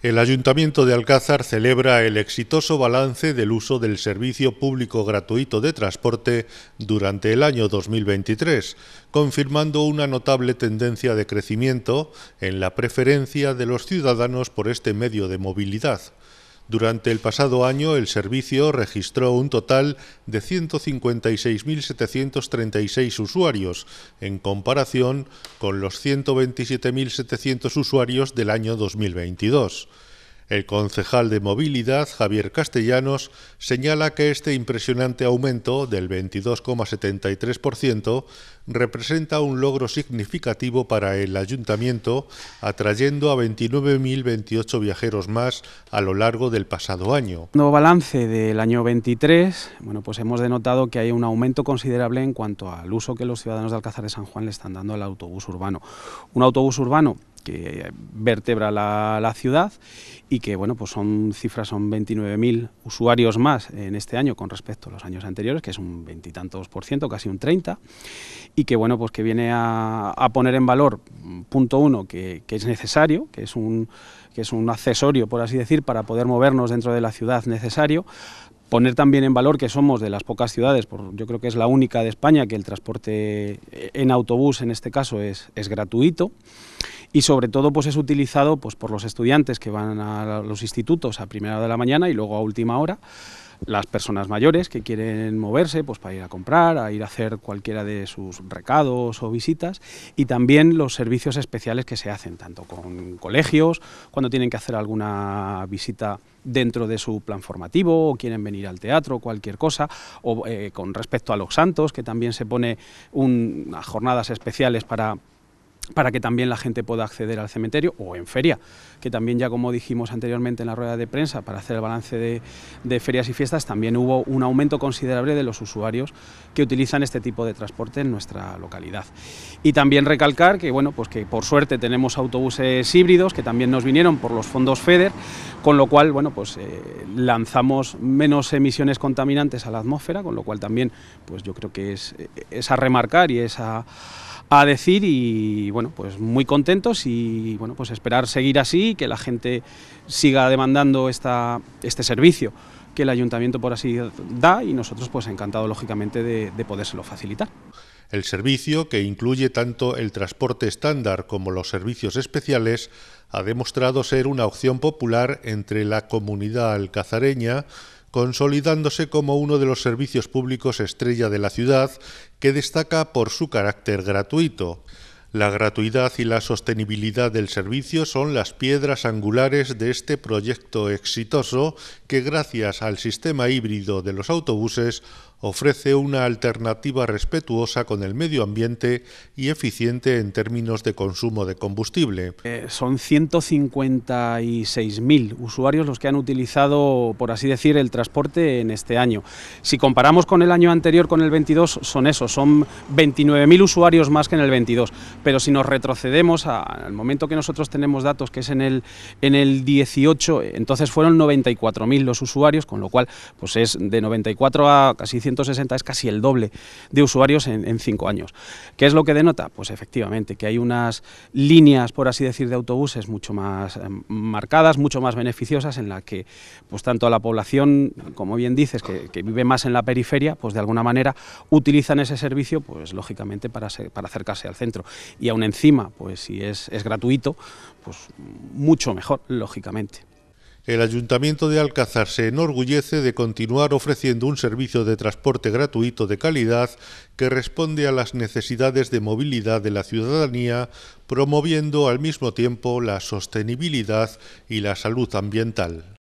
El Ayuntamiento de Alcázar celebra el exitoso balance del uso del servicio público gratuito de transporte durante el año 2023, confirmando una notable tendencia de crecimiento en la preferencia de los ciudadanos por este medio de movilidad. Durante el pasado año, el servicio registró un total de 156.736 usuarios, en comparación con los 127.700 usuarios del año 2022. El concejal de Movilidad, Javier Castellanos, señala que este impresionante aumento del 22,73% representa un logro significativo para el ayuntamiento, atrayendo a 29.028 viajeros más a lo largo del pasado año. Nuevo balance del año 23, bueno, pues hemos denotado que hay un aumento considerable en cuanto al uso que los ciudadanos de Alcázar de San Juan le están dando al autobús urbano. Un autobús urbano que eh, vertebra la, ciudad y que bueno pues son cifras son 29.000 usuarios más en este año con respecto a los años anteriores que es un veintitantos por ciento casi un 30 y que bueno pues que viene a, poner en valor mm, punto uno que, es necesario que es un que es un accesorio por así decir para poder movernos dentro de la ciudad necesario poner también en valor que somos de las pocas ciudades, por, yo creo que es la única de España que el transporte eh, en autobús en este caso es, es gratuito y sobre todo pues es utilizado pues por los estudiantes que van a los institutos a primera hora de la mañana y luego a última hora las personas mayores que quieren moverse pues para ir a comprar, a ir a hacer cualquiera de sus recados o visitas y también los servicios especiales que se hacen tanto con colegios, cuando tienen que hacer alguna visita dentro de su plan formativo o quieren venir al teatro, cualquier cosa, o eh, con respecto a los santos que también se pone jornadas especiales para para que también la gente pueda acceder al cementerio o en feria, que también ya como dijimos anteriormente en la rueda de prensa, para hacer el balance de, ferias y fiestas, también hubo un aumento considerable de los usuarios que utilizan este tipo de transporte en nuestra localidad. Y también recalcar que, bueno, pues que por suerte tenemos autobuses híbridos que también nos vinieron por los fondos FEDER, con lo cual, bueno, pues eh, lanzamos menos emisiones contaminantes a la atmósfera, con lo cual también, pues yo creo que es, eh, es a remarcar y es a decir y bueno, pues muy contentos y bueno, pues esperar seguir así, que la gente siga demandando esta, este servicio que el ayuntamiento por así da y nosotros pues encantado lógicamente de, de podérselo facilitar. El servicio, que incluye tanto el transporte estándar como los servicios especiales, ha demostrado ser una opción popular entre la comunidad alcazareña consolidándose como uno de los servicios públicos estrella de la ciudad, que destaca por su carácter gratuito. La gratuidad y la sostenibilidad del servicio son las piedras angulares de este proyecto exitoso que gracias al sistema híbrido de los autobuses ofrece una alternativa respetuosa con el medio ambiente y eficiente en términos de consumo de combustible. Eh, son 156.000 usuarios los que han utilizado, por así decir, el transporte en este año. Si comparamos con el año anterior, con el 22, son esos, son 29.000 usuarios más que en el 22. Pero si nos retrocedemos al momento que nosotros tenemos datos, que es en el, en el 18, entonces fueron 94.000 los usuarios, con lo cual pues es de 94 a casi 160, es casi el doble de usuarios en cinco años. ¿Qué es lo que denota? Pues efectivamente, que hay unas líneas, por así decir, de autobuses mucho más eh, marcadas, mucho más beneficiosas, en la que pues tanto a la población, como bien dices, que, vive más en la periferia, pues de alguna manera utilizan ese servicio, pues lógicamente para, para acercarse al centro y aún encima, pues si es, es gratuito, pues mucho mejor, lógicamente. El Ayuntamiento de Alcázar se enorgullece de continuar ofreciendo un servicio de transporte gratuito de calidad que responde a las necesidades de movilidad de la ciudadanía, promoviendo al mismo tiempo la sostenibilidad y la salud ambiental.